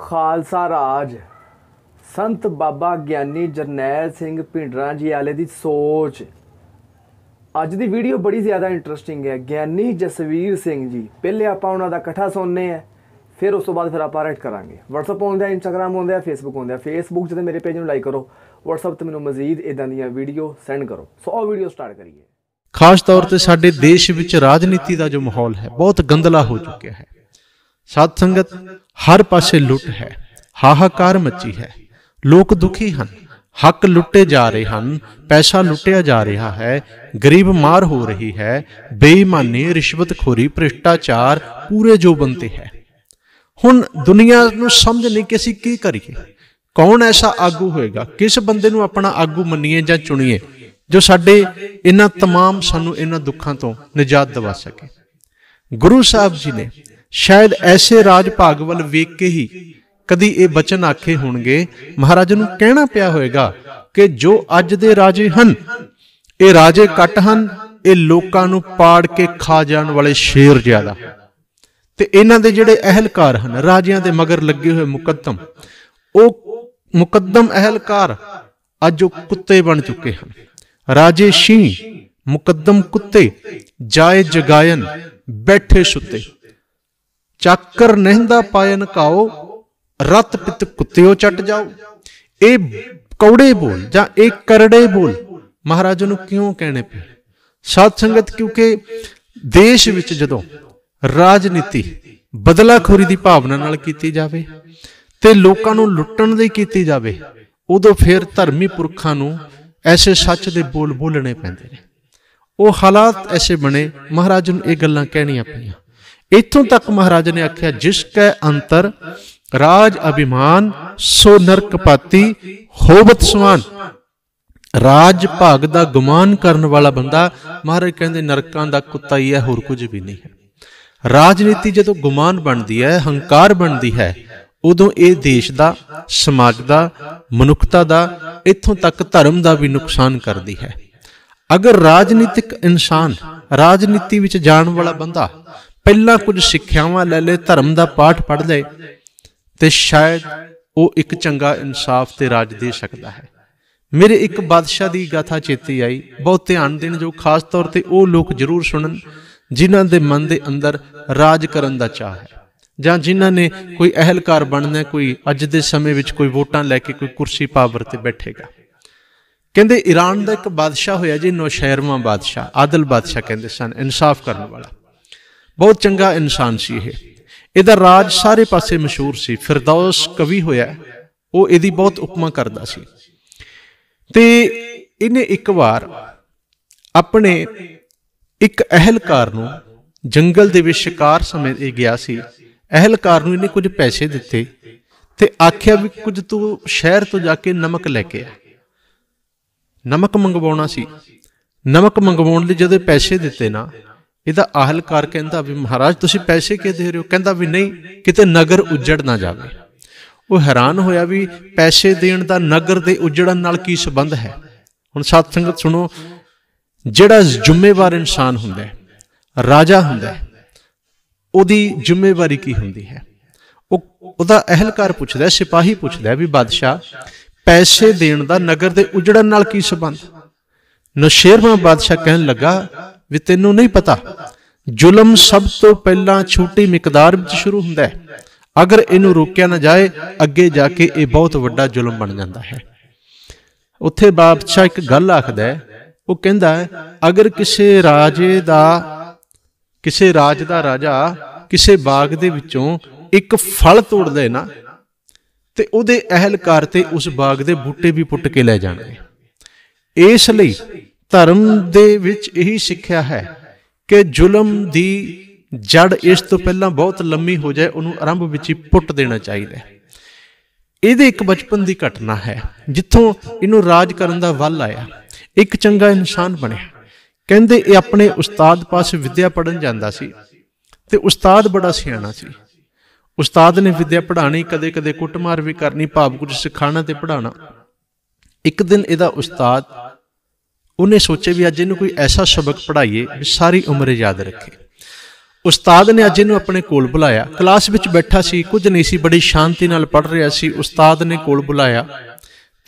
ਖਾਲਸਾ ਰਾਜ ਸੰਤ ਬਾਬਾ ਗਿਆਨੀ ਜਰਨੈਲ ਸਿੰਘ ਭਿੰਡਰਾ ਜੀ ਵਾਲੇ ਦੀ ਸੋਚ ਅੱਜ ਦੀ ਵੀਡੀਓ ਬੜੀ ਜ਼ਿਆਦਾ ਇੰਟਰਸਟਿੰਗ ਹੈ ਗਿਆਨੀ ਜਸਵੀਰ ਸਿੰਘ ਜੀ ਪਹਿਲੇ ਆਪਾਂ ਉਹਨਾਂ ਦਾ ਇਕੱਠਾ ਸੁਣਨੇ ਆ ਫਿਰ ਉਸ ਤੋਂ ਬਾਅਦ ਫਿਰ ਆਪਾਂ ਰਾਈਟ ਕਰਾਂਗੇ WhatsApp ਹੁੰਦਾ ਹੈ Instagram ਹੁੰਦਾ ਹੈ Facebook ਹੁੰਦਾ ਹੈ Facebook ਤੇ ਮੇਰੇ ਪੇਜ ਨੂੰ ਲਾਈਕ ਕਰੋ WhatsApp ਤੇ ਮੈਨੂੰ ਮਜ਼ੀਦ ਇਦਾਂ ਦੀਆਂ ਵੀਡੀਓ ਸੈਂਡ ਕਰੋ ਸੋ ਆਹ ਵੀਡੀਓ ਸਟਾਰਟ ਕਰੀਏ ਖਾਸ ਤੌਰ ਤੇ ਸਾਡੇ ਦੇਸ਼ ਵਿੱਚ ਰਾਜਨੀਤੀ ਦਾ ਜੋ ਮਾਹੌਲ ਹੈ ਬਹੁਤ ਗੰਦਲਾ ਹੋ ਚੁੱਕਿਆ ਹੈ ਸਾਧ ਸੰਗਤ ਹਰ ਪਾਸੇ ਲੁੱਟ ਹੈ ਹਾਹਾਕਾਰ ਮੱਚੀ ਹੈ ਲੋਕ ਦੁਖੀ ਹਨ ਹੱਕ ਲੁੱਟੇ ਜਾ ਰਹੇ ਹਨ ਪੈਸਾ ਲੁੱਟਿਆ ਜਾ ਰਿਹਾ ਹੈ ਗਰੀਬ ਮਾਰ ਹੋ ਰਹੀ ਹੈ ਬੇਈਮਾਨੀ ਰਿਸ਼ਵਤਖੋਰੀ ਭ੍ਰਿਸ਼ਟਾਚਾਰ ਪੂਰੇ ਜੋਬਨ ਤੇ ਹੈ ਹੁਣ ਦੁਨੀਆ ਨੂੰ ਸਮਝ ਨਹੀਂ ਕਿ ਅਸੀਂ ਕੀ ਕਰੀਏ ਕੌਣ ਐਸਾ ਆਗੂ ਹੋਏਗਾ ਕਿਸ ਬੰਦੇ ਨੂੰ ਆਪਣਾ ਆਗੂ ਮੰਨੀਏ ਜਾਂ ਚੁਣੀਏ ਜੋ ਸਾਡੇ ਇਹਨਾਂ ਤਮਾਮ ਸਾਨੂੰ ਇਹਨਾਂ ਦੁੱਖਾਂ ਤੋਂ ਨਜਾਤ ਦਿਵਾ ਸਕੇ ਗੁਰੂ ਸਾਹਿਬ ਜੀ ਨੇ ਸ਼ਾਇਦ ਐਸੇ ਰਾਜ ਭਾਗ ਵੱਲ ਵੇਖ ਕੇ ਹੀ ਕਦੀ ਇਹ ਬਚਨ ਆਖੇ ਹੋਣਗੇ ਮਹਾਰਾਜ ਨੂੰ ਕਹਿਣਾ ਪਿਆ ਹੋਵੇਗਾ ਕਿ ਜੋ ਅੱਜ ਦੇ ਰਾਜੇ ਹਨ ਇਹ ਰਾਜੇ ਕੱਟ ਹਨ ਇਹ ਲੋਕਾਂ ਨੂੰ ਪਾੜ ਕੇ ਖਾ ਜਾਣ ਵਾਲੇ ਸ਼ੇਰ ਜ਼ਿਆਦਾ ਤੇ ਇਹਨਾਂ ਦੇ ਜਿਹੜੇ ਅਹਲਕਾਰ ਹਨ ਰਾਜਿਆਂ ਦੇ ਮਗਰ ਲੱਗੇ ਹੋਏ ਮੁਕੱਦਮ ਉਹ ਮੁਕੱਦਮ ਅਹਲਕਾਰ ਅੱਜ ਉਹ ਕੁੱਤੇ ਬਣ ਚੁੱਕੇ ਹਨ ਰਾਜੇ ਸ਼ੀ ਮੁਕੱਦਮ ਕੁੱਤੇ ਜਾਏ ਜਗਾਇਨ ਬੈਠੇ ਸੁੱਤੇ ਚੱਕਰ ਨਹਿੰਦਾ ਪਾਇਨ ਕਾਉ ਰਤ ਪਿਤ ਕੁੱਤਿਓ ਚਟ ਜਾਓ ਇਹ ਕੌੜੇ ਬੋਲ ਜਾਂ ਇਹ ਕਰੜੇ ਬੋਲ ਮਹਾਰਾਜ ਨੂੰ ਕਿਉਂ ਕਹਿਣੇ ਪਏ ਸਾਧ ਸੰਗਤ ਕਿਉਂਕਿ ਦੇਸ਼ ਵਿੱਚ ਜਦੋਂ ਰਾਜਨੀਤੀ ਬਦਲਾਖੋਰੀ ਦੀ ਭਾਵਨਾ ਨਾਲ ਕੀਤੀ ਜਾਵੇ ਤੇ ਲੋਕਾਂ ਨੂੰ ਲੁੱਟਣ ਦੀ ਕੀਤੀ ਜਾਵੇ ਉਦੋਂ ਫਿਰ ਧਰਮੀ ਪੁਰਖਾਂ ਨੂੰ ਐਸੇ ਸੱਚ ਦੇ ਬੋਲ ਬੋਲਣੇ ਪੈਂਦੇ ਨੇ ਉਹ ਹਾਲਾਤ ਐਸੇ ਬਣੇ ਮਹਾਰਾਜ ਨੂੰ ਇਹ ਗੱਲਾਂ ਕਹਿਣੀਆਂ ਪਈਆਂ ਇਥੋਂ ਤੱਕ ਮਹਾਰਾਜ ਨੇ ਆਖਿਆ ਜਿਸ ਕੈ ਅੰਤਰ ਰਾਜ ਅਭਿਮਾਨ ਸੋ ਨਰਕ ਪਾਤੀ ਹੋਵਤ ਸਮਾਨ ਰਾਜ ਭਾਗ ਦਾ ਗੁਮਾਨ ਕਰਨ ਵਾਲਾ ਬੰਦਾ ਮਹਾਰਾਜ ਕਹਿੰਦੇ ਨਰਕਾਂ ਦਾ ਕੁੱਤਾ ਹੀ ਹੈ ਹੋਰ ਕੁਝ ਵੀ ਨਹੀਂ ਹੈ ਰਾਜਨੀਤੀ ਜਦੋਂ ਗੁਮਾਨ ਬਣਦੀ ਹੈ ਹੰਕਾਰ ਬਣਦੀ ਹੈ ਉਦੋਂ ਇਹ ਦੇਸ਼ ਦਾ ਸਮਾਜ ਦਾ ਮਨੁੱਖਤਾ ਦਾ ਇੱਥੋਂ ਤੱਕ ਧਰਮ ਦਾ ਵੀ ਨੁਕਸਾਨ ਕਰਦੀ ਹੈ ਅਗਰ ਰਾਜਨੀਤਿਕ ਇਨਸਾਨ ਰਾਜਨੀਤੀ ਵਿੱਚ ਜਾਣ ਵਾਲਾ ਬੰਦਾ ਪਹਿਲਾਂ ਕੁਝ ਸਿੱਖਿਆਵਾਂ ਲੈ ਲੈ ਧਰਮ ਦਾ ਪਾਠ ਪੜ੍ਹ ਲੈ ਤੇ ਸ਼ਾਇਦ ਉਹ ਇੱਕ ਚੰਗਾ ਇਨਸਾਫ ਤੇ ਰਾਜ ਦੇ ਸਕਦਾ ਹੈ ਮੇਰੇ ਇੱਕ ਬਾਦਸ਼ਾਹ ਦੀ ਗਾਥਾ ਚੇਤੇ ਆਈ ਬਹੁਤ ਧਿਆਨ ਦੇਣ ਜੋ ਖਾਸ ਤੌਰ ਤੇ ਉਹ ਲੋਕ ਜ਼ਰੂਰ ਸੁਣਨ ਜਿਨ੍ਹਾਂ ਦੇ ਮਨ ਦੇ ਅੰਦਰ ਰਾਜ ਕਰਨ ਦਾ ਚਾਹ ਹੈ ਜਾਂ ਜਿਨ੍ਹਾਂ ਨੇ ਕੋਈ ਅਹਲਕਾਰ ਬਣਨਾ ਕੋਈ ਅੱਜ ਦੇ ਸਮੇਂ ਵਿੱਚ ਕੋਈ ਵੋਟਾਂ ਲੈ ਕੇ ਕੋਈ ਕੁਰਸੀ ਪਾਵਰ ਤੇ ਬੈਠੇਗਾ ਕਹਿੰਦੇ ਈਰਾਨ ਦਾ ਇੱਕ ਬਾਦਸ਼ਾਹ ਹੋਇਆ ਜੀ ਨੋਸ਼ੈਰਵਾ ਬਾਦਸ਼ਾਹ ਆਦਲ ਬਾਦਸ਼ਾਹ ਕਹਿੰਦੇ ਸਨ ਇਨਸਾਫ ਕਰਨ ਵਾਲਾ ਬਹੁਤ ਚੰਗਾ ਇਨਸਾਨ ਸੀ ਇਹ ਇਹਦਾ ਰਾਜ ਸਾਰੇ ਪਾਸੇ ਮਸ਼ਹੂਰ ਸੀ ਫਿਰਦੌਸ ਕਵੀ ਹੋਇਆ ਉਹ ਇਹਦੀ ਬਹੁਤ ਉਪਮਾ ਕਰਦਾ ਸੀ ਤੇ ਇਹਨੇ ਇੱਕ ਵਾਰ ਆਪਣੇ ਇੱਕ ਅਹਲਕਾਰ ਨੂੰ ਜੰਗਲ ਦੇ ਵਿੱਚ ਸ਼ਿਕਾਰ ਸਮੇਂ ਇਹ ਗਿਆ ਸੀ ਅਹਲਕਾਰ ਨੂੰ ਇਹਨੇ ਕੁਝ ਪੈਸੇ ਦਿੱਤੇ ਤੇ ਆਖਿਆ ਵੀ ਕੁਝ ਤੂੰ ਸ਼ਹਿਰ ਤੋਂ ਜਾ ਕੇ ਨਮਕ ਲੈ ਕੇ ਆ ਨਮਕ ਮੰਗਵਾਉਣਾ ਸੀ ਨਮਕ ਮੰਗਵਾਉਣ ਲਈ ਜਦੋਂ ਪੈਸੇ ਦਿੱਤੇ ਨਾ ਇਹਦਾ ਆਹਲਕਾਰ ਕਹਿੰਦਾ ਵੀ ਮਹਾਰਾਜ ਤੁਸੀਂ ਪੈਸੇ ਕਿਉਂ ਦੇ ਰਹੇ ਹੋ ਕਹਿੰਦਾ ਵੀ ਨਹੀਂ ਕਿਤੇ ਨਗਰ ਉਜੜ ਨਾ ਜਾਵੇ ਉਹ ਹੈਰਾਨ ਹੋਇਆ ਵੀ ਪੈਸੇ ਦੇਣ ਦਾ ਨਗਰ ਦੇ ਉਜੜਨ ਨਾਲ ਕੀ ਸਬੰਧ ਹੈ ਹੁਣ ਸਾਥ ਸੰਗਤ ਸੁਣੋ ਜਿਹੜਾ ਜ਼ਿੰਮੇਵਾਰ ਇਨਸਾਨ ਹੁੰਦਾ ਹੈ ਰਾਜਾ ਹੁੰਦਾ ਹੈ ਉਹਦੀ ਜ਼ਿੰਮੇਵਾਰੀ ਕੀ ਹੁੰਦੀ ਹੈ ਉਹ ਉਹਦਾ ਅਹਲਕਾਰ ਪੁੱਛਦਾ ਹੈ ਸਿਪਾਹੀ ਪੁੱਛਦਾ ਹੈ ਵੀ ਬਾਦਸ਼ਾਹ ਪੈਸੇ ਦੇਣ ਦਾ ਨਗਰ ਦੇ ਉਜੜਨ ਨਾਲ ਕੀ ਸਬੰਧ ਨਸ਼ੇਰਵਾ ਬਾਦਸ਼ਾਹ ਕਹਿਣ ਲੱਗਾ ਵੀ ਤੈਨੂੰ ਨਹੀਂ ਪਤਾ ਜ਼ੁਲਮ ਸਭ ਤੋਂ ਪਹਿਲਾਂ ਛੋਟੀ ਮਿਕਦਾਰ ਵਿੱਚ ਸ਼ੁਰੂ ਹੁੰਦਾ ਹੈ ਅਗਰ ਇਹਨੂੰ ਰੋਕਿਆ ਨਾ ਜਾਏ ਅੱਗੇ ਜਾ ਕੇ ਇਹ ਬਹੁਤ ਵੱਡਾ ਜ਼ੁਲਮ ਬਣ ਜਾਂਦਾ ਹੈ ਉੱਥੇ ਬਾਦਸ਼ਾਹ ਇੱਕ ਗੱਲ ਆਖਦਾ ਹੈ ਉਹ ਕਹਿੰਦਾ ਹੈ ਅਗਰ ਕਿਸੇ ਰਾਜੇ ਦਾ ਕਿਸੇ ਰਾਜ ਦਾ ਰਾਜਾ ਕਿਸੇ ਬਾਗ ਦੇ ਵਿੱਚੋਂ ਇੱਕ ਫਲ ਤੋੜਦਾ ਹੈ ਨਾ ਤੇ ਉਹਦੇ ਅਹਲਕਾਰ ਤੇ ਉਸ ਬਾਗ ਦੇ ਬੂਟੇ ਵੀ ਪੁੱਟ ਕੇ ਲੈ ਜਾਣਗੇ ਇਸ ਲਈ ਧਰਮ ਦੇ ਵਿੱਚ ਇਹੀ ਸਿੱਖਿਆ ਹੈ ਕਿ ਜ਼ੁਲਮ ਦੀ ਜੜ ਇਸ ਤੋਂ ਪਹਿਲਾਂ ਬਹੁਤ ਲੰਮੀ ਹੋ ਜਾਏ ਉਹਨੂੰ ਆਰੰਭ ਵਿੱਚ ਹੀ ਪੁੱਟ ਦੇਣਾ ਚਾਹੀਦਾ ਹੈ ਇਹਦੇ ਇੱਕ ਬਚਪਨ ਦੀ ਘਟਨਾ ਹੈ ਜਿੱਥੋਂ ਇਹਨੂੰ ਰਾਜ ਕਰਨ ਦਾ ਵੱਲ ਆਇਆ ਇੱਕ ਚੰਗਾ ਇਨਸਾਨ ਬਣਿਆ ਕਹਿੰਦੇ ਇਹ ਆਪਣੇ ਉਸਤਾਦ ਪਾਸ ਵਿਦਿਆ ਪੜਨ ਜਾਂਦਾ ਸੀ ਤੇ ਉਸਤਾਦ ਬੜਾ ਸਿਆਣਾ ਸੀ ਉਸਤਾਦ ਨੇ ਵਿਦਿਆ ਪੜਾਣੀ ਕਦੇ-ਕਦੇ ਕੁੱਟਮਾਰ ਵੀ ਕਰਨੀ ਭਾਵ ਕੁਝ ਸਿਖਾਣਾ ਤੇ ਪੜਾਣਾ ਇੱਕ ਦਿਨ ਇਹਦਾ ਉਸਤਾਦ ਉਹਨੇ ਸੋਚੇ ਵੀ ਅੱਜ ਇਹਨੂੰ ਕੋਈ ਐਸਾ ਸਬਕ ਪੜਾਈਏ ਵੀ ਸਾਰੀ ਉਮਰ ਯਾਦ ਰੱਖੇ ਉਸਤਾਦ ਨੇ ਅੱਜ ਇਹਨੂੰ ਆਪਣੇ ਕੋਲ ਬੁਲਾਇਆ ਕਲਾਸ ਵਿੱਚ ਬੈਠਾ ਸੀ ਕੁਝ ਨਹੀਂ ਸੀ ਬੜੀ ਸ਼ਾਂਤੀ ਨਾਲ ਪੜ ਰਿਹਾ ਸੀ ਉਸਤਾਦ ਨੇ ਕੋਲ ਬੁਲਾਇਆ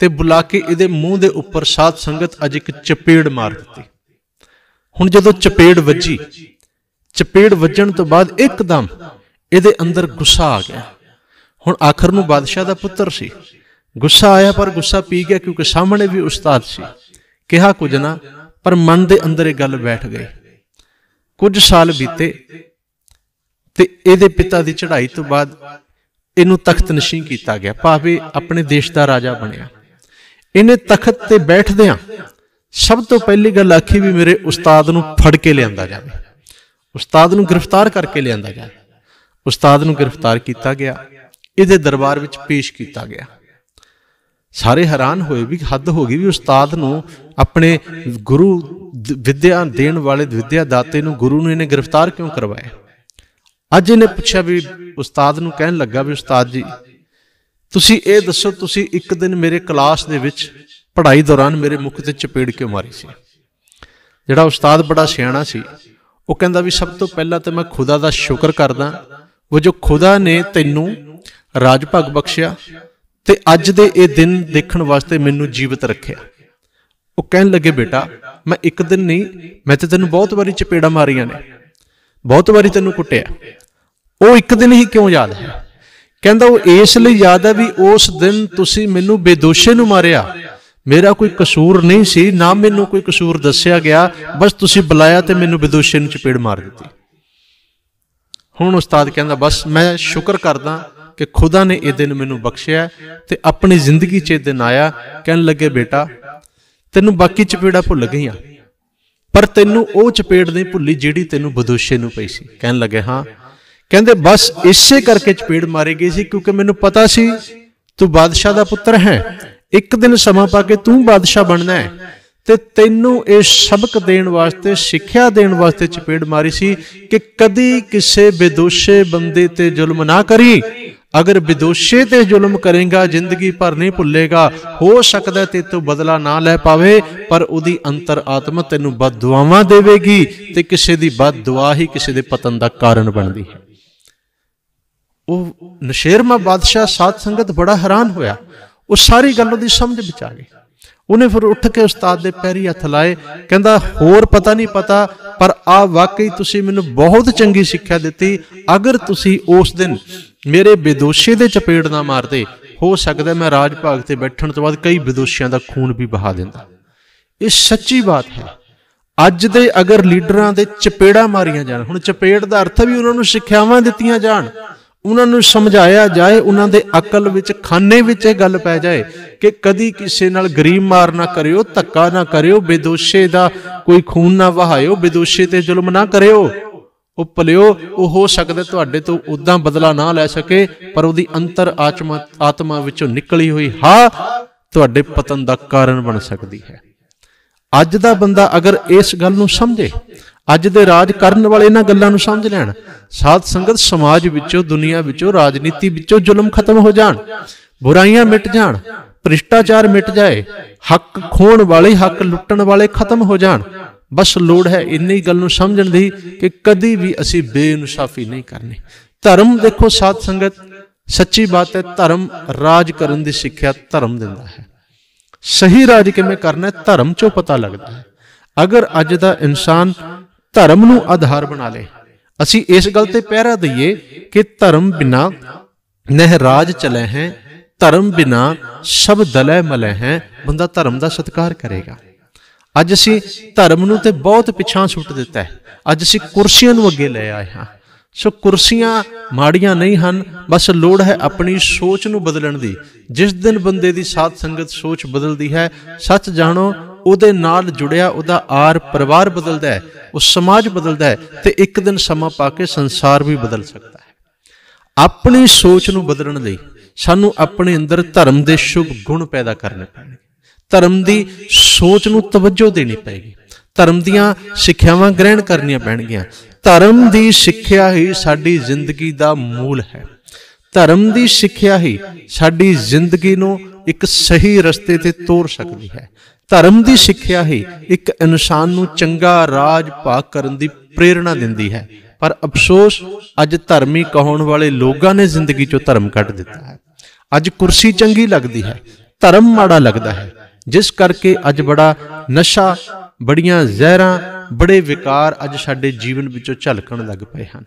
ਤੇ ਬੁਲਾ ਕੇ ਇਹਦੇ ਮੂੰਹ ਦੇ ਉੱਪਰ ਸਾਧ ਸੰਗਤ ਅੱਜ ਇੱਕ ਚਪੇੜ ਮਾਰ ਦਿੱਤੀ ਹੁਣ ਜਦੋਂ ਚਪੇੜ ਵੱਜੀ ਚਪੇੜ ਵੱਜਣ ਤੋਂ ਬਾਅਦ ਇੱਕਦਮ ਇਹਦੇ ਅੰਦਰ ਗੁੱਸਾ ਆ ਗਿਆ ਹੁਣ ਆਖਰ ਨੂੰ ਬਾਦਸ਼ਾਹ ਦਾ ਪੁੱਤਰ ਸੀ ਗੁੱਸਾ ਆਇਆ ਪਰ ਗੁੱਸਾ ਪੀ ਗਿਆ ਕਿਉਂਕਿ ਸਾਹਮਣੇ ਵੀ ਉਸਤਾਦ ਸੀ ਕਿਹਾ ਕੁਝ ਨਾ ਪਰ ਮਨ ਦੇ ਅੰਦਰ ਇਹ ਗੱਲ ਬੈਠ ਗਈ ਕੁਝ ਸਾਲ ਬੀਤੇ ਤੇ ਇਹਦੇ ਪਿਤਾ ਦੀ ਚੜ੍ਹਾਈ ਤੋਂ ਬਾਅਦ ਇਹਨੂੰ ਤਖਤ ਨਸ਼ੀਂ ਕੀਤਾ ਗਿਆ ਭਾਵੇਂ ਆਪਣੇ ਦੇਸ਼ ਦਾ ਰਾਜਾ ਬਣਿਆ ਇਹਨੇ ਤਖਤ ਤੇ ਬੈਠਦਿਆਂ ਸਭ ਤੋਂ ਪਹਿਲੀ ਗੱਲ ਆਖੀ ਵੀ ਮੇਰੇ ਉਸਤਾਦ ਨੂੰ ਫੜ ਕੇ ਲਿਆਂਦਾ ਜਾਵੇ ਉਸਤਾਦ ਨੂੰ ਗ੍ਰਿਫਤਾਰ ਕਰਕੇ ਲਿਆਂਦਾ ਜਾਵੇ ਉਸਤਾਦ ਨੂੰ ਗ੍ਰਿਫਤਾਰ ਕੀਤਾ ਗਿਆ ਇਹਦੇ ਦਰਬਾਰ ਵਿੱਚ ਪੇਸ਼ ਕੀਤਾ ਗਿਆ ਸਾਰੇ ਹੈਰਾਨ ਹੋਏ ਵੀ ਹੱਦ ਹੋ ਗਈ ਵੀ ਉਸਤਾਦ ਨੂੰ ਆਪਣੇ ਗੁਰੂ ਵਿਦਿਆ ਦੇਣ ਵਾਲੇ ਵਿਦਿਆ ਦਾਤੇ ਨੂੰ ਗੁਰੂ ਨੇ ਇਹਨੇ ਗ੍ਰਿਫਤਾਰ ਕਿਉਂ ਕਰਵਾਇਆ ਅੱਜ ਇਹਨੇ ਪੁੱਛਿਆ ਵੀ ਉਸਤਾਦ ਨੂੰ ਕਹਿਣ ਲੱਗਾ ਵੀ ਉਸਤਾਦ ਜੀ ਤੁਸੀਂ ਇਹ ਦੱਸੋ ਤੁਸੀਂ ਇੱਕ ਦਿਨ ਮੇਰੇ ਕਲਾਸ ਦੇ ਵਿੱਚ ਪੜ੍ਹਾਈ ਦੌਰਾਨ ਮੇਰੇ ਮੁਖ ਤੇ ਚਪੇੜ ਕਿਉਂ ਮਾਰੀ ਸੀ ਜਿਹੜਾ ਉਸਤਾਦ ਬੜਾ ਸਿਆਣਾ ਸੀ ਉਹ ਕਹਿੰਦਾ ਵੀ ਸਭ ਤੋਂ ਪਹਿਲਾਂ ਤੇ ਮੈਂ ਖੁਦਾ ਦਾ ਸ਼ੁਕਰ ਕਰਦਾ ਉਹ ਜੋ ਖੁਦਾ ਨੇ ਤੈਨੂੰ ਰਾਜ ਭਗ ਬਖਸ਼ਿਆ ਤੇ ਅੱਜ ਦੇ ਇਹ ਦਿਨ ਦੇਖਣ ਵਾਸਤੇ ਮੈਨੂੰ ਜੀਵਤ ਰੱਖਿਆ ਉਹ ਕਹਿਣ ਲੱਗੇ ਬੇਟਾ ਮੈਂ ਇੱਕ ਦਿਨ ਨਹੀਂ ਮੈਂ ਤੇ ਤੈਨੂੰ ਬਹੁਤ ਵਾਰੀ ਚਪੇੜਾ ਮਾਰੀਆਂ ਨੇ ਬਹੁਤ ਵਾਰੀ ਤੈਨੂੰ ਕੁੱਟਿਆ ਉਹ ਇੱਕ ਦਿਨ ਹੀ ਕਿਉਂ ਯਾਦ ਹੈ ਕਹਿੰਦਾ ਉਹ ਇਸ ਲਈ ਯਾਦ ਹੈ ਵੀ ਉਸ ਦਿਨ ਤੁਸੀਂ ਮੈਨੂੰ ਬੇਦੋਸ਼ੇ ਨੂੰ ਮਾਰਿਆ ਮੇਰਾ ਕੋਈ ਕਸੂਰ ਨਹੀਂ ਸੀ ਨਾ ਮੈਨੂੰ ਕੋਈ ਕਸੂਰ ਦੱਸਿਆ ਗਿਆ ਬਸ ਤੁਸੀਂ ਬੁਲਾਇਆ ਤੇ ਮੈਨੂੰ ਬੇਦੋਸ਼ੇ ਨੂੰ ਚਪੇੜ ਮਾਰ ਦਿੱਤੀ ਹੁਣ ਉਸਤਾਦ ਕਹਿੰਦਾ ਬਸ ਮੈਂ ਸ਼ੁਕਰ ਕਰਦਾ ਕਿ ਖੁਦਾ ਨੇ ਇਹ ਦਿਨ ਮੈਨੂੰ ਬਖਸ਼ਿਆ ਤੇ ਆਪਣੀ ਜ਼ਿੰਦਗੀ 'ਚ ਇਹ ਦਿਨ ਆਇਆ ਕਹਿਣ ਲੱਗੇ ਬੇਟਾ ਤੈਨੂੰ ਬਾਕੀ ਚਪੇੜਾ ਭੁੱਲ ਗਈ ਆ ਪਰ ਤੈਨੂੰ ਉਹ ਚਪੇੜ ਨਹੀਂ ਭੁੱਲੀ ਜਿਹੜੀ ਤੈਨੂੰ ਬਦੋਸ਼ੇ ਨੂੰ ਪਈ ਸੀ ਕਹਿਣ ਲੱਗੇ ਹਾਂ ਕਹਿੰਦੇ ਬਸ ਇਸੇ ਕਰਕੇ ਚਪੇੜ ਮਾਰੇ ਗਈ ਸੀ ਕਿਉਂਕਿ ਮੈਨੂੰ ਪਤਾ ਸੀ ਤੂੰ ਬਾਦਸ਼ਾਹ ਦਾ ਪੁੱਤਰ ਹੈ ਇੱਕ ਦਿਨ ਸਮਾਂ ਪਾ ਕੇ ਤੂੰ ਬਾਦਸ਼ਾਹ ਬਣਨਾ ਹੈ ਤੇ ਤੈਨੂੰ ਇਹ ਸਬਕ ਦੇਣ ਵਾਸਤੇ ਸਿੱਖਿਆ ਦੇਣ ਵਾਸਤੇ ਚਪੇੜ ਮਾਰੀ ਸੀ ਕਿ ਕਦੀ ਕਿਸੇ ਬੇਦੋਸ਼ੇ ਬੰਦੇ ਤੇ ਜ਼ੁਲਮ ਨਾ ਕਰੀ ਅਗਰ ਵਿਦੋਸ਼ੇ ਤੇ ਜ਼ੁਲਮ ਕਰੇਗਾ ਜ਼ਿੰਦਗੀ ਭਰ ਨਹੀਂ ਭੁੱਲੇਗਾ ਹੋ ਸਕਦਾ ਤੇ ਤੂੰ ਬਦਲਾ ਨਾ ਲੈ ਪਾਵੇ ਪਰ ਉਹਦੀ ਅੰਤਰ ਆਤਮਾ ਤੈਨੂੰ ਦੁਆਵਾਂ ਦੇਵੇਗੀ ਤੇ ਕਿਸੇ ਦੀ ਦੁਆ ਹੀ ਕਿਸੇ ਦੇ ਪਤਨ ਦਾ ਕਾਰਨ ਬਣਦੀ ਹੈ ਉਹ ਨਸ਼ੇਰਮਾ ਬਾਦਸ਼ਾਹ ਸਾਧ ਸੰਗਤ ਬੜਾ ਹੈਰਾਨ ਹੋਇਆ ਉਹ ਸਾਰੀ ਗੱਲ ਉਹਦੀ ਸਮਝ ਵਿੱਚ ਆ ਗਈ ਉਹਨੇ ਫਿਰ ਉੱਠ ਕੇ ਉਸਤਾਦ ਦੇ ਪੈਰੀ ਹੱਥ ਲਾਏ ਕਹਿੰਦਾ ਹੋਰ ਪਤਾ ਨਹੀਂ ਪਤਾ ਪਰ ਆ ਵਾਕਈ ਤੁਸੀਂ ਮੈਨੂੰ ਬਹੁਤ ਚੰਗੀ ਸਿੱਖਿਆ ਦਿੱਤੀ ਅਗਰ ਤੁਸੀਂ ਉਸ ਦਿਨ ਮੇਰੇ ਵਿਦੋਸ਼ੇ ਦੇ ਚਪੇੜ ਨਾ ਮਾਰਦੇ ਹੋ ਸਕਦਾ ਮੈਂ ਰਾਜ ਭਾਗ ਤੇ ਬੈਠਣ ਤੋਂ ਬਾਅਦ ਕਈ ਵਿਦੋਸ਼ੀਆਂ ਦਾ ਖੂਨ ਵੀ ਬਹਾ ਦਿੰਦਾ ਇਹ ਸੱਚੀ ਬਾਤ ਹੈ ਅੱਜ ਦੇ ਅਗਰ ਲੀਡਰਾਂ ਦੇ ਚਪੇੜਾ ਮਾਰੀਆਂ ਜਾਣ ਹੁਣ ਚਪੇੜ ਦਾ ਅਰਥ ਵੀ ਉਹਨਾਂ ਨੂੰ ਸਿੱਖਿਆਵਾਂ ਦਿੱਤੀਆਂ ਜਾਣ ਉਹਨਾਂ ਨੂੰ ਸਮਝਾਇਆ ਜਾਏ ਉਹਨਾਂ ਦੇ ਅਕਲ ਵਿੱਚ ਖਾਨੇ ਵਿੱਚ ਇਹ ਗੱਲ ਪੈ ਜਾਏ ਕਿ ਕਦੀ ਕਿਸੇ ਨਾਲ ਗਰੀਬ ਮਾਰ ਨਾ ਕਰਿਓ ਧੱਕਾ ਨਾ ਕਰਿਓ ਬੇਦੋਸ਼ੇ ਦਾ ਕੋਈ ਖੂਨ ਨਾ ਵਹਾਇਓ ਬੇਦੋਸ਼ੇ ਤੇ ਜ਼ੁਲਮ ਨਾ ਕਰਿਓ ਉਹ ਭਲਿਓ ਉਹ ਹੋ ਸਕਦਾ ਤੁਹਾਡੇ ਤੋਂ ਉਦਾਂ ਬਦਲਾ ਨਾ ਲੈ ਸਕੇ ਪਰ ਉਹਦੀ ਅੰਤਰ ਆਤਮਾ ਆਤਮਾ ਵਿੱਚੋਂ ਨਿਕਲੀ ਹੋਈ ਹਾ ਤੁਹਾਡੇ ਪਤਨ ਦਾ ਕਾਰਨ ਬਣ ਸਕਦੀ ਹੈ ਅੱਜ ਦਾ ਬੰਦਾ ਅਗਰ ਇਸ ਗੱਲ ਨੂੰ ਸਮਝੇ ਅੱਜ ਦੇ ਰਾਜ ਕਰਨ ਵਾਲੇ ਇਹਨਾਂ ਗੱਲਾਂ ਨੂੰ ਸਮਝ ਲੈਣ ਸਾਧ ਸੰਗਤ ਸਮਾਜ ਵਿੱਚੋਂ ਦੁਨੀਆ ਵਿੱਚੋਂ ਰਾਜਨੀਤੀ ਵਿੱਚੋਂ ਜ਼ੁਲਮ ਖਤਮ ਹੋ ਜਾਣ ਬੁਰਾਈਆਂ ਮਿਟ ਜਾਣ ਭ੍ਰਿਸ਼ਟਾਚਾਰ ਮਿਟ ਜਾਏ ਹੱਕ ਖੋਣ ਵਾਲੇ ਹੱਕ ਲੁੱਟਣ ਵਾਲੇ ਖਤਮ ਹੋ ਜਾਣ ਬਸ ਲੋੜ ਹੈ ਇੰਨੀ ਗੱਲ ਨੂੰ ਸਮਝਣ ਦੀ ਕਿ ਕਦੀ ਵੀ ਅਸੀਂ ਬੇਇਨਸਾਫੀ ਨਹੀਂ ਕਰਨੀ ਧਰਮ ਦੇਖੋ ਸਾਧ ਸੰਗਤ ਸੱਚੀ ਬਾਤ ਹੈ ਧਰਮ ਰਾਜ ਕਰਨ ਦੀ ਸਿੱਖਿਆ ਧਰਮ ਦਿੰਦਾ ਹੈ ਸਹੀ ਰਾਜ ਕਿਵੇਂ ਕਰਨਾ ਹੈ ਧਰਮ ਚੋਂ ਪਤਾ ਲੱਗਦਾ ਹੈ ਅਗਰ ਅੱਜ ਦਾ ਇਨਸਾਨ ਧਰਮ ਨੂੰ ਆਧਾਰ ਬਣਾ ਲੇ ਅਸੀਂ ਇਸ ਗੱਲ ਤੇ ਪਹਿਰਾ ਦਈਏ ਕਿ ਧਰਮ ਬਿਨਾ ਨਹਿ ਰਾਜ ਚਲੇ ਹੈ ਧਰਮ ਬਿਨਾ ਸਭ ਦਲੇ ਮਲੇ ਹੈ ਬੰਦਾ ਧਰਮ ਦਾ ਸਤਕਾਰ ਕਰੇਗਾ ਅੱਜ ਅਸੀਂ ਧਰਮ ਨੂੰ ਤੇ ਬਹੁਤ ਪਿਛਾਂ ਛੁੱਟ ਦਿੱਤਾ ਹੈ ਅੱਜ ਅਸੀਂ ਕੁਰਸੀਆਂ ਨੂੰ ਅੱਗੇ ਲੈ ਆਏ ਹਾਂ ਸੋ ਕੁਰਸੀਆਂ ਮਾੜੀਆਂ ਨਹੀਂ ਹਨ ਬਸ ਲੋੜ ਹੈ ਆਪਣੀ ਸੋਚ ਨੂੰ ਬਦਲਣ ਦੀ ਜਿਸ ਦਿਨ ਬੰਦੇ ਦੀ ਸਾਥ ਸੰਗਤ ਸੋਚ ਬਦਲਦੀ ਹੈ ਸੱਚ ਜਾਣੋ ਉਹਦੇ ਨਾਲ ਜੁੜਿਆ ਉਹਦਾ ਆਰ ਪਰਿਵਾਰ ਬਦਲਦਾ ਹੈ ਉਹ ਸਮਾਜ ਬਦਲਦਾ ਹੈ ਤੇ ਇੱਕ ਦਿਨ ਸਮਾਂ ਪਾ ਕੇ ਸੰਸਾਰ ਵੀ ਬਦਲ ਸਕਦਾ ਹੈ ਆਪਣੀ ਸੋਚ ਨੂੰ ਬਦਲਣ ਲਈ ਸਾਨੂੰ ਆਪਣੇ ਅੰਦਰ ਧਰਮ ਦੇ ਸ਼ੁਭ ਗੁਣ ਪੈਦਾ ਕਰਨੇ ਪੈਣਗੇ ਧਰਮ ਦੀ ਸੋਚ ਨੂੰ ਤਵੱਜੋ ਦੇਣੀ ਪੈਗੀ ਧਰਮ ਦੀਆਂ ਸਿੱਖਿਆਵਾਂ ਗ੍ਰਹਿਣ ਕਰਨੀਆਂ ਪੈਣਗੀਆਂ ਧਰਮ ਦੀ ਸਿੱਖਿਆ ਹੀ ਸਾਡੀ ਜ਼ਿੰਦਗੀ ਦਾ ਮੂਲ ਹੈ ਧਰਮ ਦੀ ਸਿੱਖਿਆ ਹੀ ਸਾਡੀ ਜ਼ਿੰਦਗੀ ਨੂੰ ਇੱਕ ਸਹੀ ਰਸਤੇ ਤੇ ਤੋਰ ਸਕਦੀ ਹੈ ਧਰਮ ਦੀ ਸਿੱਖਿਆ ਹੀ ਇੱਕ ਇਨਸਾਨ ਨੂੰ ਚੰਗਾ ਰਾਜ ਪਾਕ ਕਰਨ ਦੀ ਪ੍ਰੇਰਣਾ ਦਿੰਦੀ ਹੈ ਪਰ ਅਫਸੋਸ ਅੱਜ ਧਰਮੀ ਕਹਾਉਣ ਵਾਲੇ ਲੋਕਾਂ ਨੇ ਜ਼ਿੰਦਗੀ ਚੋਂ ਧਰਮ ਕੱਢ ਦਿੱਤਾ ਹੈ ਅੱਜ ਕੁਰਸੀ ਚੰਗੀ ਲੱਗਦੀ ਹੈ ਧਰਮ ਮਾੜਾ ਲੱਗਦਾ ਹੈ ਜਿਸ ਕਰਕੇ ਅੱਜ ਬੜਾ ਨਸ਼ਾ ਬੜੀਆਂ ਜ਼ਹਿਰਾਂ ਬੜੇ ਵਿਕਾਰ ਅੱਜ ਸਾਡੇ ਜੀਵਨ ਵਿੱਚੋਂ ਝਲਕਣ ਲੱਗ ਪਏ ਹਨ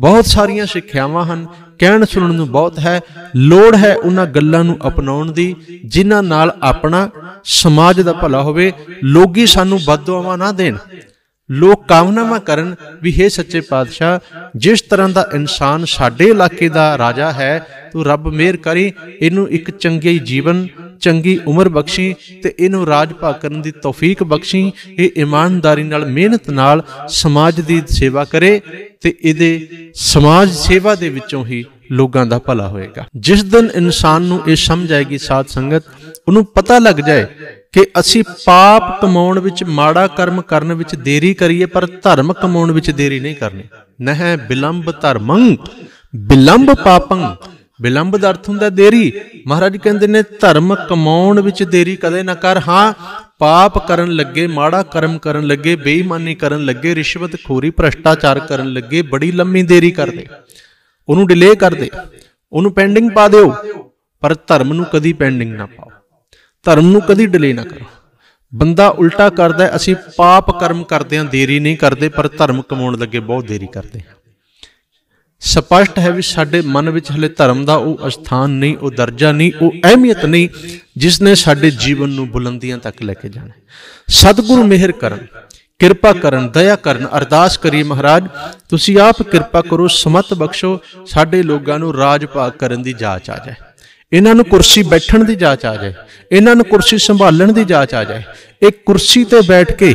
ਬਹੁਤ ਸਾਰੀਆਂ ਸਿੱਖਿਆਵਾਂ ਹਨ ਕਹਿਣ ਸੁਣਨ ਨੂੰ ਬਹੁਤ ਹੈ ਲੋੜ ਹੈ ਉਹਨਾਂ ਗੱਲਾਂ ਨੂੰ ਅਪਣਾਉਣ ਦੀ ਜਿਨ੍ਹਾਂ ਨਾਲ ਆਪਣਾ ਸਮਾਜ ਦਾ ਭਲਾ ਹੋਵੇ ਲੋਕੀ ਸਾਨੂੰ ਬਦਦੁਆਵਾਂ ਨਾ ਦੇਣ ਲੋਕ ਕਾਮਨਾਵਾਂ ਕਰਨ ਵੀ ਹੈ ਸੱਚੇ ਪਾਤਸ਼ਾਹ ਜਿਸ ਤਰ੍ਹਾਂ ਦਾ ਇਨਸਾਨ ਸਾਡੇ ਇਲਾਕੇ ਦਾ ਰਾਜਾ ਹੈ ਤੂੰ ਰੱਬ ਮਿਹਰ ਕਰੀ ਇਹਨੂੰ ਇੱਕ ਚੰਗੇ ਜੀਵਨ ਚੰਗੀ ਉਮਰ ਬਖਸ਼ੀ ਤੇ ਇਹਨੂੰ ਰਾਜ ਭਾਗ ਕਰਨ ਦੀ ਤੌਫੀਕ ਬਖਸ਼ੀ ਇਹ ਇਮਾਨਦਾਰੀ ਨਾਲ ਮਿਹਨਤ ਨਾਲ ਸਮਾਜ ਦੀ ਸੇਵਾ ਕਰੇ ਤੇ ਇਹਦੇ ਸਮਾਜ ਸੇਵਾ ਦੇ ਵਿੱਚੋਂ ਹੀ ਲੋਕਾਂ ਦਾ ਭਲਾ ਹੋਏਗਾ ਜਿਸ ਦਿਨ ਇਨਸਾਨ ਨੂੰ ਇਹ ਸਮਝ ਆਏਗੀ ਸਾਧ ਸੰਗਤ ਉਹਨੂੰ ਪਤਾ ਲੱਗ ਜਾਏ ਕਿ ਅਸੀਂ ਪਾਪ ਕਮਾਉਣ ਵਿੱਚ ਮਾੜਾ ਕਰਮ ਕਰਨ ਵਿੱਚ ਦੇਰੀ ਕਰੀਏ ਪਰ ਧਰਮ ਕਮਾਉਣ ਵਿੱਚ ਦੇਰੀ ਨਹੀਂ ਕਰਨੀ ਨਹਿ ਬਿਲੰਬ ਧਰਮੰ ਬਿਲੰਬ ਪਾਪੰ ਬਿਲੰਬ ਦਾ ਅਰਥ ਹੁੰਦਾ ਦੇਰੀ ਮਹਾਰਾਜ ਕਹਿੰਦੇ ਨੇ ਧਰਮ ਕਮਾਉਣ ਵਿੱਚ ਦੇਰੀ ਕਦੇ ਨਾ ਕਰ ਹਾਂ ਪਾਪ ਕਰਨ ਲੱਗੇ ਮਾੜਾ ਕਰਮ ਕਰਨ ਲੱਗੇ ਬੇਈਮਾਨੀ ਕਰਨ ਲੱਗੇ ਰਿਸ਼ਵਤ ਖੋਰੀ ਭ੍ਰਸ਼ਟਾਚਾਰ ਕਰਨ ਲੱਗੇ ਬੜੀ ਲੰਮੀ ਦੇਰੀ ਕਰਦੇ ਉਹਨੂੰ ਡਿਲੇ ਕਰਦੇ ਉਹਨੂੰ ਪੈਂਡਿੰਗ ਪਾ ਦਿਓ ਪਰ ਧਰਮ ਨੂੰ ਕਦੀ ਪੈਂਡਿੰਗ ਨਾ ਪਾਓ ਧਰਮ ਨੂੰ ਕਦੀ ਡਿਲੇ ਨਾ ਕਰੋ ਬੰਦਾ ਉਲਟਾ ਕਰਦਾ ਅਸੀਂ ਪਾਪ ਕਰਮ ਕਰਦੇ ਹਾਂ ਦੇਰੀ ਨਹੀਂ ਕਰਦੇ ਪਰ ਧਰਮ ਕਮਾਉਣ ਲੱਗੇ ਬਹੁਤ ਦੇਰੀ ਕਰਦੇ ਸਪਸ਼ਟ ਹੈ ਵੀ ਸਾਡੇ ਮਨ ਵਿੱਚ ਹਲੇ ਧਰਮ ਦਾ ਉਹ ਅਸਥਾਨ ਨਹੀਂ ਉਹ ਦਰਜਾ ਨਹੀਂ ਉਹ ਅਹਿਮੀਅਤ ਨਹੀਂ ਜਿਸ ਨੇ ਸਾਡੇ ਜੀਵਨ ਨੂੰ ਬੁਲੰਦੀਆਂ ਤੱਕ ਲੈ ਕੇ ਜਾਣਾ ਸਤਿਗੁਰੂ ਮਿਹਰ ਕਰਨ ਕਿਰਪਾ ਕਰਨ ਦਇਆ ਕਰਨ ਅਰਦਾਸ ਕਰੀ ਮਹਾਰਾਜ ਤੁਸੀਂ ਆਪ ਕਿਰਪਾ ਕਰੋ ਸਮਤ ਬਖਸ਼ੋ ਸਾਡੇ ਲੋਕਾਂ ਨੂੰ ਰਾਜ ਭਾਗ ਕਰਨ ਦੀ ਜਾਚ ਆ ਜਾਏ ਇਹਨਾਂ ਨੂੰ ਕੁਰਸੀ ਬੈਠਣ ਦੀ ਜਾਚ ਆ ਜਾਏ ਇਹਨਾਂ ਨੂੰ ਕੁਰਸੀ ਸੰਭਾਲਣ ਦੀ ਜਾਚ ਆ ਜਾਏ ਇਹ ਕੁਰਸੀ ਤੇ ਬੈਠ ਕੇ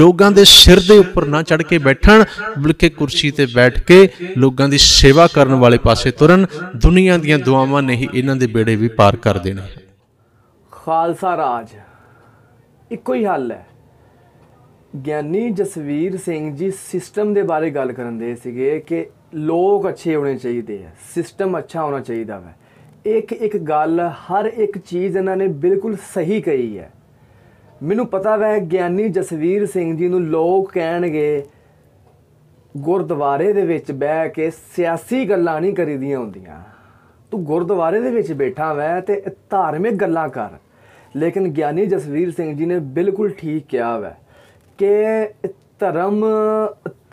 ਲੋਕਾਂ ਦੇ ਸਿਰ ਦੇ ਉੱਪਰ ਨਾ ਚੜ ਕੇ ਬੈਠਣ ਬਲਕਿ ਕੁਰਸੀ ਤੇ ਬੈਠ ਕੇ ਲੋਕਾਂ ਦੀ ਸੇਵਾ ਕਰਨ ਵਾਲੇ ਪਾਸੇ ਤੁਰਨ ਦੁਨੀਆ ਦੀਆਂ ਦੁਆਵਾਂ ਨਹੀਂ ਇਹਨਾਂ ਦੇ ਬੇੜੇ ਵੀ ਪਾਰ ਕਰ ਦੇਣੇ ਖਾਲਸਾ ਰਾਜ ਇੱਕੋ ਹੀ ਹੱਲ ਹੈ ਗਿਆਨੀ ਜਸਵੀਰ ਸਿੰਘ ਜੀ ਸਿਸਟਮ ਦੇ ਬਾਰੇ ਗੱਲ ਕਰਨ ਦੇ ਸੀਗੇ ਕਿ ਲੋਕ ਅੱਛੇ ਹੋਣੇ ਚਾਹੀਦੇ ਆ ਸਿਸਟਮ ਅੱਛਾ ਹੋਣਾ ਚਾਹੀਦਾ ਹੈ ਇੱਕ ਇੱਕ ਗੱਲ ਹਰ ਇੱਕ ਚੀਜ਼ ਇਹਨਾਂ ਨੇ ਬਿਲਕੁਲ ਸਹੀ ਕਹੀ ਹੈ ਮੈਨੂੰ ਪਤਾ ਵੈ ਗਿਆਨੀ ਜਸਵੀਰ ਸਿੰਘ ਜੀ ਨੂੰ ਲੋਕ ਕਹਿਣਗੇ ਗੁਰਦੁਆਰੇ ਦੇ ਵਿੱਚ ਬਹਿ ਕੇ ਸਿਆਸੀ ਗੱਲਾਂ ਨਹੀਂ ਕਰੀਦੀਆਂ ਹੁੰਦੀਆਂ ਤੂੰ ਗੁਰਦੁਆਰੇ ਦੇ ਵਿੱਚ ਬੈਠਾ ਵੈ ਤੇ ਧਾਰਮਿਕ ਗੱਲਾਂ ਕਰ ਲੇਕਿਨ ਗਿਆਨੀ ਜਸਵੀਰ ਸਿੰਘ ਜੀ ਨੇ ਬਿਲਕੁਲ ਠੀਕ ਕਿਹਾ ਵੈ ਕਿ ਧਰਮ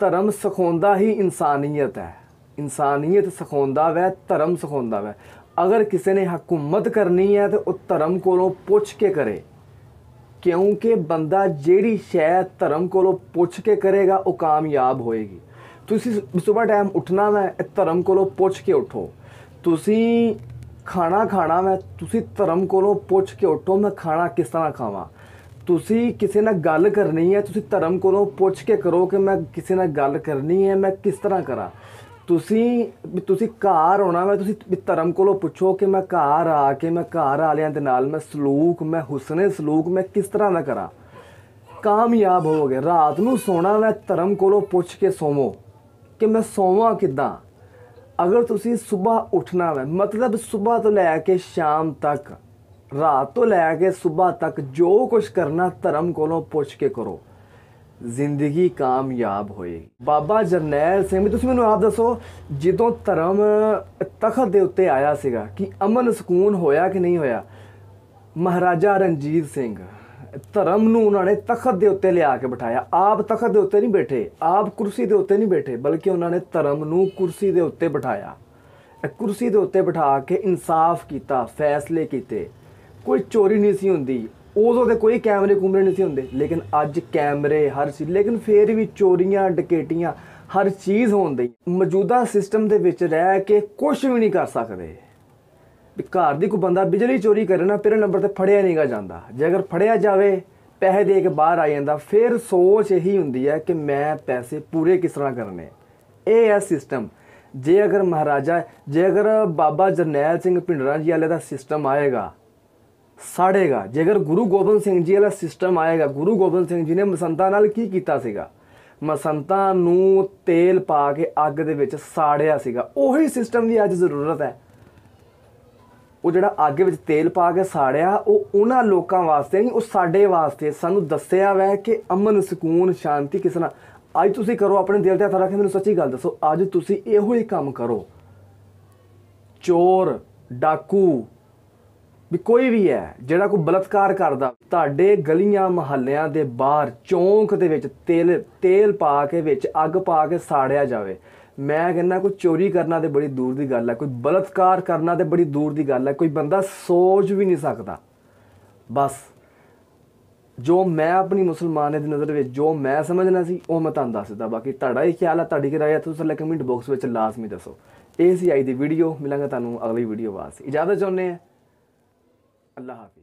ਧਰਮ ਸਿਖਾਉਂਦਾ ਹੀ ਇਨਸਾਨੀਅਤ ਹੈ ਇਨਸਾਨੀਅਤ ਸਿਖਾਉਂਦਾ ਵੈ ਧਰਮ ਸਿਖਾਉਂਦਾ ਵੈ ਅਗਰ ਕਿਸੇ ਨੇ ਹਕੂਮਤ ਕਰਨੀ ਹੈ ਤੇ ਉਹ ਧਰਮ ਕੋਲੋਂ ਪੁੱਛ ਕੇ ਕਰੇ ਕਿਉਂਕਿ ਬੰਦਾ ਜਿਹੜੀ ਸ਼ੈ ਧਰਮ ਕੋਲੋਂ ਪੁੱਛ ਕੇ ਕਰੇਗਾ ਉਹ ਕਾਮਯਾਬ ਹੋਏਗੀ ਤੁਸੀਂ ਸਵੇਰ ਟਾਈਮ ਉੱਠਣਾ ਹੈ ਧਰਮ ਕੋਲੋਂ ਪੁੱਛ ਕੇ ਉਠੋ ਤੁਸੀਂ ਖਾਣਾ ਖਾਣਾ ਮੈਂ ਤੁਸੀਂ ਧਰਮ ਕੋਲੋਂ ਪੁੱਛ ਕੇ ਉਠੋ ਮੈਂ ਖਾਣਾ ਕਿਸ ਤਰ੍ਹਾਂ ਖਾਵਾਂ ਤੁਸੀਂ ਕਿਸੇ ਨਾਲ ਗੱਲ ਕਰਨੀ ਹੈ ਤੁਸੀਂ ਧਰਮ ਕੋਲੋਂ ਪੁੱਛ ਕੇ ਕਰੋ ਕਿ ਮੈਂ ਕਿਸੇ ਨਾਲ ਗੱਲ ਕਰਨੀ ਹੈ ਮੈਂ ਕਿਸ ਤਰ੍ਹਾਂ ਕਰਾਂ ਤੁਸੀਂ ਤੁਸੀਂ ਘਰ ਆਉਣਾ ਮੈਂ ਤੁਸੀਂ ਧਰਮ ਕੋਲੋਂ ਪੁੱਛੋ ਕਿ ਮੈਂ ਘਰ ਆ ਕੇ ਮੈਂ ਘਰ ਵਾਲਿਆਂ ਦੇ ਨਾਲ ਮੈਂ ਸਲੂਕ ਮੈਂ ਹੁਸਨੇ ਸਲੂਕ ਮੈਂ ਕਿਸ ਤਰ੍ਹਾਂ ਦਾ ਕਰਾਂ ਕਾਮਯਾਬ ਹੋਵੋਗੇ ਰਾਤ ਨੂੰ ਸੋਣਾ ਮੈਂ ਧਰਮ ਕੋਲੋਂ ਪੁੱਛ ਕੇ ਸੋਵੋ ਕਿ ਮੈਂ ਸੋਵਾਂ ਕਿਦਾਂ ਅਗਰ ਤੁਸੀਂ ਸਵੇਰ ਉੱਠਣਾ ਹੈ ਮਤਲਬ ਸਵੇਰ ਤੋਂ ਲੈ ਕੇ ਸ਼ਾਮ ਤੱਕ ਰਾਤ ਤੋਂ ਲੈ ਕੇ ਸਵੇਰ ਤੱਕ ਜੋ ਕੁਝ ਕਰਨਾ ਧਰਮ ਕੋਲੋਂ ਪੁੱਛ ਕੇ ਕਰੋ ਜ਼ਿੰਦਗੀ ਕਾਮਯਾਬ ਹੋਏਗੀ ਬਾਬਾ ਜਰਨੈਲ ਸਿੰਘ ਤੁਸੀਂ ਮੈਨੂੰ ਆਪ ਦੱਸੋ ਜਦੋਂ ਧਰਮ ਤਖਤ ਦੇ ਉੱਤੇ ਆਇਆ ਸੀਗਾ ਕਿ ਅਮਨ ਸਕੂਨ ਹੋਇਆ ਕਿ ਨਹੀਂ ਹੋਇਆ ਮਹਾਰਾਜਾ ਰਣਜੀਤ ਸਿੰਘ ਧਰਮ ਨੂੰ ਉਹਨਾਂ ਨੇ ਤਖਤ ਦੇ ਉੱਤੇ ਲਿਆ ਕੇ ਬਿਠਾਇਆ ਆਪ ਤਖਤ ਦੇ ਉੱਤੇ ਨਹੀਂ ਬੈਠੇ ਆਪ ਕੁਰਸੀ ਦੇ ਉੱਤੇ ਨਹੀਂ ਬੈਠੇ ਬਲਕਿ ਉਹਨਾਂ ਨੇ ਧਰਮ ਨੂੰ ਕੁਰਸੀ ਦੇ ਉੱਤੇ ਬਿਠਾਇਆ ਕੁਰਸੀ ਦੇ ਉੱਤੇ ਬਿਠਾ ਕੇ ਇਨਸਾਫ ਕੀਤਾ ਫੈਸਲੇ ਕੀਤੇ ਕੋਈ ਚੋਰੀ ਨਹੀਂ ਸੀ ਹੁੰਦੀ ਉਦੋਂ ਤੇ ਕੋਈ ਕੈਮਰੇ ਕੂਮਰੇ ਨਹੀਂ ਸੀ ਹੁੰਦੇ ਲੇਕਿਨ ਅੱਜ ਕੈਮਰੇ ਹਰ ਸੀ ਲੇਕਿਨ ਫੇਰ ਵੀ ਚੋਰੀਆਂ ਡਕੇਟੀਆਂ ਹਰ ਚੀਜ਼ ਹੁੰਦੀ ਮੌਜੂਦਾ ਸਿਸਟਮ ਦੇ ਵਿੱਚ ਰਹਿ ਕੇ ਕੁਝ ਵੀ ਨਹੀਂ ਕਰ ਸਕਦੇ ਵੀ ਘਰ ਦੀ ਕੋਈ ਬੰਦਾ ਬਿਜਲੀ ਚੋਰੀ ਕਰੇ ਨਾ ਪਹਿਲੇ ਨੰਬਰ ਤੇ ਫੜਿਆ ਨਹੀਂਗਾ ਜਾਂਦਾ ਜੇ ਅਗਰ ਫੜਿਆ ਜਾਵੇ ਪੈਸੇ ਦੇ ਕੇ ਬਾਹਰ ਆ ਜਾਂਦਾ ਫਿਰ ਸੋਚ ਇਹੀ ਹੁੰਦੀ ਹੈ ਕਿ ਮੈਂ ਪੈਸੇ ਪੂਰੇ ਕਿਸ ਤਰ੍ਹਾਂ ਕਰਨੇ ਇਹ ਹੈ ਸਿਸਟਮ ਜੇ ਅਗਰ ਮਹਾਰਾਜਾ ਜੇ ਅਗਰ ਬਾਬਾ ਜਰਨੈਲ ਸਿੰਘ ਭਿੰਡਰਾਂ ਜੀ ਵਾਲੇ ਦਾ ਸਿਸਟਮ ਆਏਗਾ ਸਾੜੇਗਾ ਜੇਕਰ ਗੁਰੂ ਗੋਬਿੰਦ ਸਿੰਘ ਜੀ ਵਾਲਾ ਸਿਸਟਮ ਆਏਗਾ ਗੁਰੂ ਗੋਬਿੰਦ ਸਿੰਘ ਜੀ ਨੇ ਮਸੰਤਾਂ ਨਾਲ ਕੀ ਕੀਤਾ ਸੀਗਾ ਮਸੰਤਾਂ ਨੂੰ ਤੇਲ ਪਾ ਕੇ ਅੱਗ ਦੇ ਵਿੱਚ ਸਾੜਿਆ ਸੀਗਾ ਉਹੀ ਸਿਸਟਮ ਦੀ ਅੱਜ ਜ਼ਰੂਰਤ ਹੈ ਉਹ ਜਿਹੜਾ ਅੱਗ ਵਿੱਚ ਤੇਲ ਪਾ ਕੇ ਸਾੜਿਆ ਉਹ ਉਹਨਾਂ ਲੋਕਾਂ ਵਾਸਤੇ ਨਹੀਂ ਉਹ ਸਾਡੇ ਵਾਸਤੇ ਸਾਨੂੰ ਦੱਸਿਆ ਵੈ ਕਿ ਅਮਨ ਸਕੂਨ ਸ਼ਾਂਤੀ ਕਿਸ ਨਾਲ ਅੱਜ ਤੁਸੀਂ ਕਰੋ ਆਪਣੇ ਦਿਲ ਤੇ ਹੱਥ ਰੱਖ ਕੇ ਮੈਨੂੰ ਸੱਚੀ ਗੱਲ ਦੱਸੋ ਅੱਜ ਤੁਸੀਂ ਇਹੋ ਹੀ ਕੰਮ ਕਰੋ ਚੋਰ ਡਾਕੂ ਵੀ ਕੋਈ ਵੀ ਹੈ ਜਿਹੜਾ ਕੋਈ ਬਲਤਕਾਰ ਕਰਦਾ ਤੁਹਾਡੇ ਗਲੀਆਂ ਮਹੱਲਿਆਂ ਦੇ ਬਾਹਰ ਚੌਂਕ ਦੇ ਵਿੱਚ ਤੇਲ ਤੇਲ ਪਾ ਕੇ ਵਿੱਚ ਅੱਗ ਪਾ ਕੇ ਸਾੜਿਆ ਜਾਵੇ ਮੈਂ ਕਹਿੰਦਾ ਕੋਈ ਚੋਰੀ ਕਰਨਾ ਤੇ ਬੜੀ ਦੂਰ ਦੀ ਗੱਲ ਹੈ ਕੋਈ ਬਲਤਕਾਰ ਕਰਨਾ ਤੇ ਬੜੀ ਦੂਰ ਦੀ ਗੱਲ ਹੈ ਕੋਈ ਬੰਦਾ ਸੋਚ ਵੀ ਨਹੀਂ ਸਕਦਾ ਬਸ ਜੋ ਮੈਂ ਆਪਣੀ ਮੁਸਲਮਾਨ ਦੀ ਨਜ਼ਰ ਵਿੱਚ ਜੋ ਮੈਂ ਸਮਝਣਾ ਸੀ ਉਹ ਮੈਂ ਤੁਹਾਨੂੰ ਦੱਸਦਾ ਬਾਕੀ ਤੁਹਾਡਾ ਹੀ ਖਿਆਲ ਹੈ ਤੁਹਾਡੀ ਕੀ ਰਾਏ ਹੈ ਤੁਸੀਂ ਲੈ ਕਮੈਂਟ ਬਾਕਸ ਵਿੱਚ ਲਾਜ਼ਮੀ ਦੱਸੋ ਇਹ ਸੀ ਆਈ ਦੀ ਵੀਡੀਓ ਮਿਲਾਂਗਾ ਤੁਹਾਨੂੰ ਅਗਲੀ ਵੀਡੀਓ ਬਾਅਦ ਇਜਾਜ਼ਤ ਚਾਹੁੰਦੇ ਆ الله حافظ